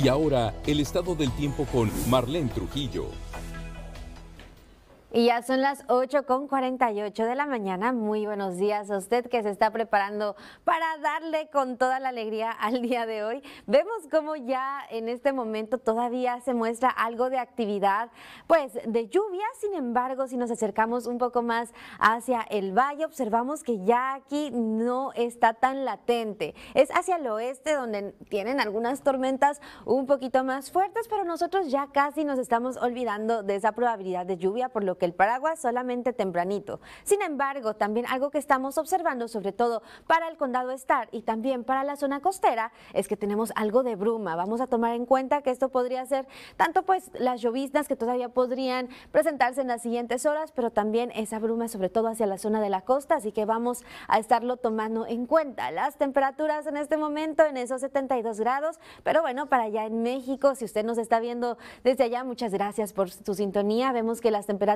Y ahora, el estado del tiempo con Marlene Trujillo. Y ya son las 8 con 48 de la mañana. Muy buenos días a usted que se está preparando para darle con toda la alegría al día de hoy. Vemos cómo ya en este momento todavía se muestra algo de actividad, pues de lluvia. Sin embargo, si nos acercamos un poco más hacia el valle, observamos que ya aquí no está tan latente. Es hacia el oeste donde tienen algunas tormentas un poquito más fuertes, pero nosotros ya casi nos estamos olvidando de esa probabilidad de lluvia, por lo que el paraguas solamente tempranito. Sin embargo, también algo que estamos observando, sobre todo para el condado Star y también para la zona costera, es que tenemos algo de bruma. Vamos a tomar en cuenta que esto podría ser tanto pues las lloviznas que todavía podrían presentarse en las siguientes horas, pero también esa bruma sobre todo hacia la zona de la costa, así que vamos a estarlo tomando en cuenta. Las temperaturas en este momento en esos 72 grados, pero bueno, para allá en México, si usted nos está viendo desde allá, muchas gracias por su sintonía. Vemos que las temperaturas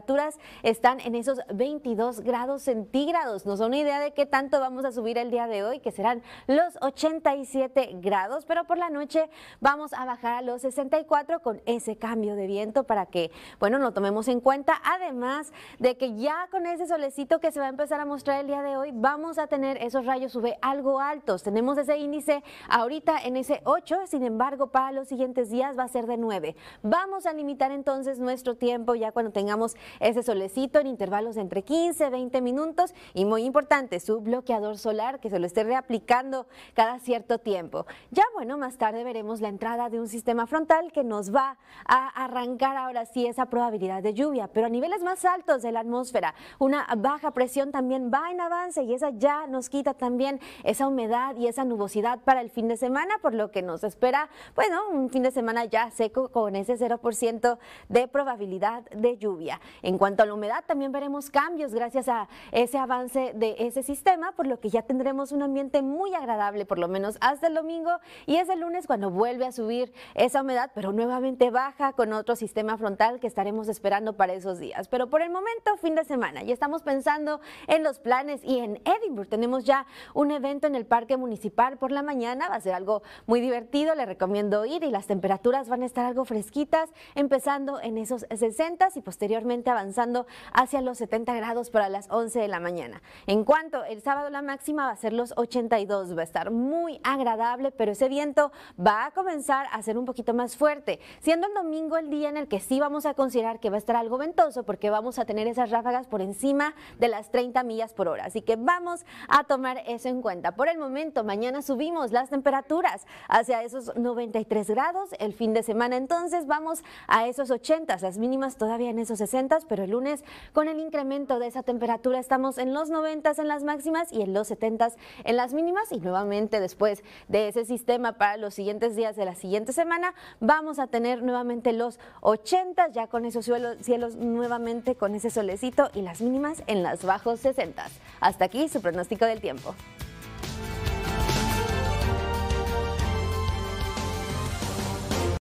están en esos 22 grados centígrados. Nos da una idea de qué tanto vamos a subir el día de hoy, que serán los 87 grados, pero por la noche vamos a bajar a los 64 con ese cambio de viento para que, bueno, lo tomemos en cuenta. Además de que ya con ese solecito que se va a empezar a mostrar el día de hoy, vamos a tener esos rayos UV algo altos. Tenemos ese índice ahorita en ese 8, sin embargo, para los siguientes días va a ser de 9. Vamos a limitar entonces nuestro tiempo ya cuando tengamos ese solecito en intervalos entre 15, 20 minutos y muy importante, su bloqueador solar que se lo esté reaplicando cada cierto tiempo. Ya bueno, más tarde veremos la entrada de un sistema frontal que nos va a arrancar ahora sí esa probabilidad de lluvia, pero a niveles más altos de la atmósfera, una baja presión también va en avance y esa ya nos quita también esa humedad y esa nubosidad para el fin de semana, por lo que nos espera, bueno, un fin de semana ya seco con ese 0% de probabilidad de lluvia. En cuanto a la humedad, también veremos cambios gracias a ese avance de ese sistema, por lo que ya tendremos un ambiente muy agradable, por lo menos hasta el domingo, y es el lunes cuando vuelve a subir esa humedad, pero nuevamente baja con otro sistema frontal que estaremos esperando para esos días. Pero por el momento, fin de semana, ya estamos pensando en los planes y en Edinburgh tenemos ya un evento en el Parque Municipal por la mañana, va a ser algo muy divertido, le recomiendo ir y las temperaturas van a estar algo fresquitas, empezando en esos 60 y posteriormente avanzando avanzando hacia los 70 grados para las 11 de la mañana. En cuanto el sábado la máxima va a ser los 82, va a estar muy agradable, pero ese viento va a comenzar a ser un poquito más fuerte, siendo el domingo el día en el que sí vamos a considerar que va a estar algo ventoso porque vamos a tener esas ráfagas por encima de las 30 millas por hora. Así que vamos a tomar eso en cuenta. Por el momento, mañana subimos las temperaturas hacia esos 93 grados. El fin de semana entonces vamos a esos 80, las mínimas todavía en esos 60, pero el lunes con el incremento de esa temperatura estamos en los 90 en las máximas y en los 70 en las mínimas y nuevamente después de ese sistema para los siguientes días de la siguiente semana vamos a tener nuevamente los 80 ya con esos cielos nuevamente con ese solecito y las mínimas en las bajos 60. Hasta aquí su pronóstico del tiempo.